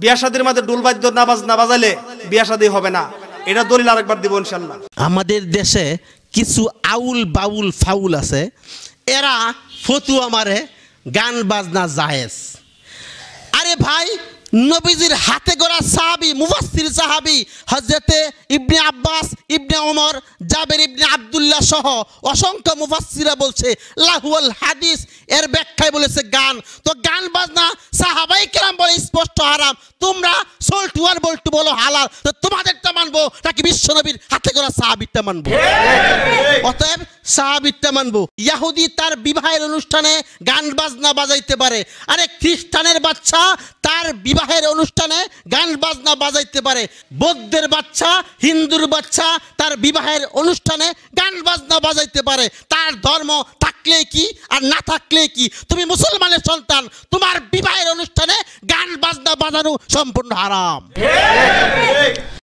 বিয়াসাদের মাঝে ডুলবাদ্য না বাজ না বাজালে বিয়াসাদি হবে না এটা দলিল আরেকবার দিব ইনশাল্লাহ আমাদের দেশে কিছু আউল বাউল ফাউল আছে এরা ফতু আমারে গান বাজনা জাহেজ আরে ভাই নবীজির হাতে গড়া সাহাবি মুবাসির সাহাবি হজরতে ইবনে আব্বাস ইবনে ওমর জাবের ইবনে আবদুল্লাহ সহ অসংখ্য মুবাসিরা বলছে লাহুয়াল হাদিস এর ব্যাখ্যায় বলেছে গান তো গান বাজনা সাহাবাই কেরাম বলে স্পষ্ট হারাম টুয়ার বল বলো হালাল তো তোমাদেরটা মানবো নাকি নবীর হাতে করা সাহাবিরটা মানবো অতএব সাহাবিরটা মানবো ইয়াহুদি তার বিবাহের অনুষ্ঠানে গান বাজনা বাজাইতে পারে আরে খ্রিস্টানের বাচ্চা তার বিবাহের অনুষ্ঠানে গান বাজনা বাজাইতে পারে বৌদ্ধের বাচ্চা হিন্দুর বাচ্চা তার বিবাহের অনুষ্ঠানে গান বাজনা বাজাইতে পারে তার ধর্ম থাকলে কি আর না থাকলে কি তুমি মুসলমানের সন্তান তোমার বিবাহের অনুষ্ঠান বাজানো সম্পূর্ণ হারাম